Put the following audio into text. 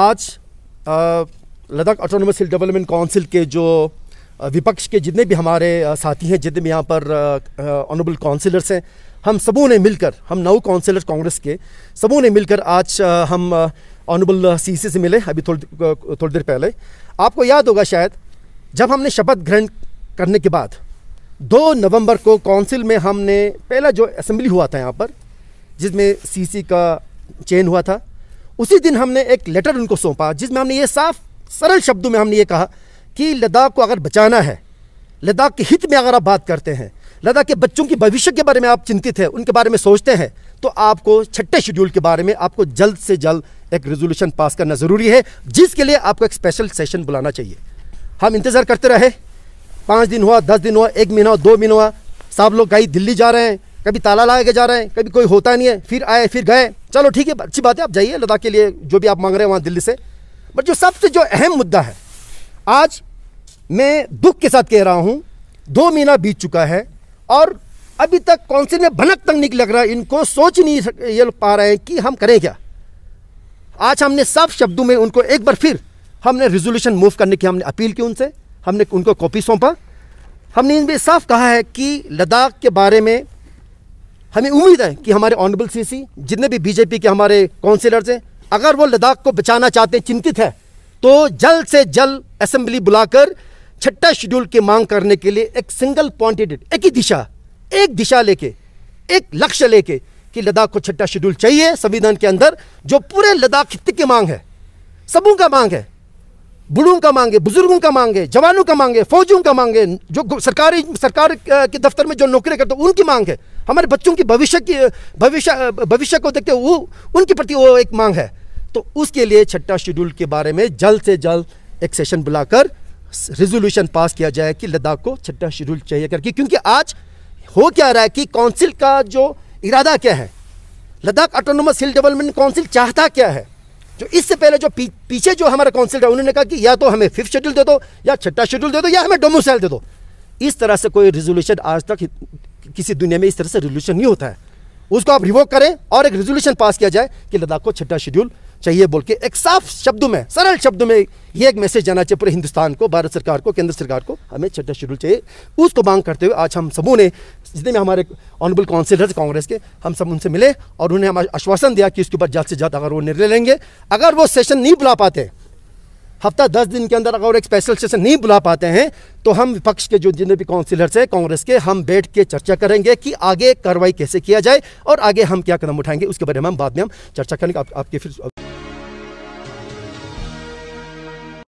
आज Ladakh autonomous hill development council के जो विपक्ष के जितने भी हमारे साथी हैं जितने भी यहाँ पर ऑनरेबल काउंसिलर्स हैं हम सबों ने मिलकर हम नौ काउंसिलर कांग्रेस के सबों ने मिलकर आज हम ऑनरेबल सी से मिले अभी थोड़ी थोड़ी देर पहले आपको याद होगा शायद जब हमने शपथ ग्रहण करने के बाद दो नवंबर को काउंसिल में हमने पहला जो असम्बली हुआ था यहाँ पर जिसमें सीसी का चेन हुआ था उसी दिन हमने एक लेटर उनको सौंपा जिसमें हमने ये साफ सरल शब्दों में हमने ये कहा कि लद्दाख को अगर बचाना है लद्दाख के हित में अगर आप बात करते हैं लद्दाख के बच्चों के भविष्य के बारे में आप चिंतित हैं उनके बारे में सोचते हैं तो आपको छठे शेड्यूल के बारे में आपको जल्द से जल्द एक रेजोल्यूशन पास करना ज़रूरी है जिसके लिए आपको एक स्पेशल सेशन बुलाना चाहिए हम इंतज़ार करते रहे पाँच दिन हुआ दस दिन हुआ एक महीना हुआ दो महीना हुआ सब लोग गाई दिल्ली जा रहे हैं कभी ताला लगा के जा रहे हैं कभी कोई होता नहीं है फिर आए फिर गए चलो ठीक है अच्छी बात है आप जाइए लद्दाख के लिए जो भी आप मांग रहे हैं वहाँ दिल्ली से बट जो सबसे जो अहम मुद्दा है आज मैं दुख के साथ कह रहा हूँ दो महीना बीत चुका है और अभी तक काउंसिल में भनक तक नहीं लग रहा है इनको सोच नहीं ये पा रहे हैं कि हम करें क्या आज हमने साफ शब्दों में उनको एक बार फिर हमने रेजोल्यूशन मूव करने की हमने अपील की उनसे हमने उनको कॉपी सौंपा हमने इनमें साफ कहा है कि लद्दाख के बारे में हमें उम्मीद है कि हमारे ऑनरेबल सीसी जितने भी बीजेपी के हमारे काउंसिलर्स हैं अगर वो लद्दाख को बचाना चाहते हैं चिंतित है तो जल्द से जल्द असेंबली बुलाकर छठा शेड्यूल की मांग करने के लिए एक सिंगल पॉइंटेड एक ही दिशा एक दिशा लेके एक लक्ष्य लेके कि लद्दाख को छठा शेड्यूल चाहिए संविधान के अंदर जो पूरे लद्दाख की मांग है सबों का मांग है बूढ़ों का मांगे बुजुर्गों का मांगे जवानों का मांगे फौजियों का मांगे जो सरकारी सरकार के दफ्तर में जो नौकरी करते उनकी मांग है हमारे बच्चों की भविष्य की भविष्य भविष्य को देखते वो उनके प्रति वो एक मांग है तो उसके लिए छठा शेड्यूल के बारे में जल्द से जल्द एक सेशन बुलाकर रेजोल्यूशन पास किया जाए कि लद्दाख को छठा शेड्यूल चाहिए करके क्योंकि आज हो क्या रहा है कि काउंसिल का जो इरादा क्या है Ladakh autonomous hill development council चाहता क्या है जो इससे पहले जो पी, पीछे जो हमारा काउंसिल था उन्होंने कहा कि या तो हमें फिफ्थ शेड्यूल दे दो या छठा शेड्यूल दे दो या हमें डोमोसाइल दे दो इस तरह से कोई रेजोल्यूशन आज तक किसी दुनिया में इस तरह से रेजोल्यूशन नहीं होता है उसको आप रिवोक करें और एक रेजोल्यूशन पास किया जाए कि लद्दाख को छठा शेड्यूल चाहिए बोल के एक साफ शब्दों में सरल शब्दों में ये एक मैसेज जाना चाहिए पूरे हिंदुस्तान को भारत सरकार को केंद्र सरकार को हमें छठा शेड्यूल चाहिए उसको मांग करते हुए आज हम सबों ने जितने भी हमारे ऑनरेबल काउंसिलर्स कांग्रेस के हम सब उनसे मिले और उन्हें हम आश्वासन दिया कि उसके ऊपर जल्द से ज्यादा अगर वो निर्णय लेंगे अगर वो सेशन नहीं बुला पाते हफ्ता दस दिन के अंदर अगर एक स्पेशल सेशन नहीं बुला पाते हैं तो हम विपक्ष के जो जितने भी काउंसिलर्स हैं कांग्रेस के हम बैठ के चर्चा करेंगे कि आगे कार्रवाई कैसे किया जाए और आगे हम क्या कदम उठाएंगे उसके बारे में हम बाद में हम चर्चा करेंगे आप, आपके फिर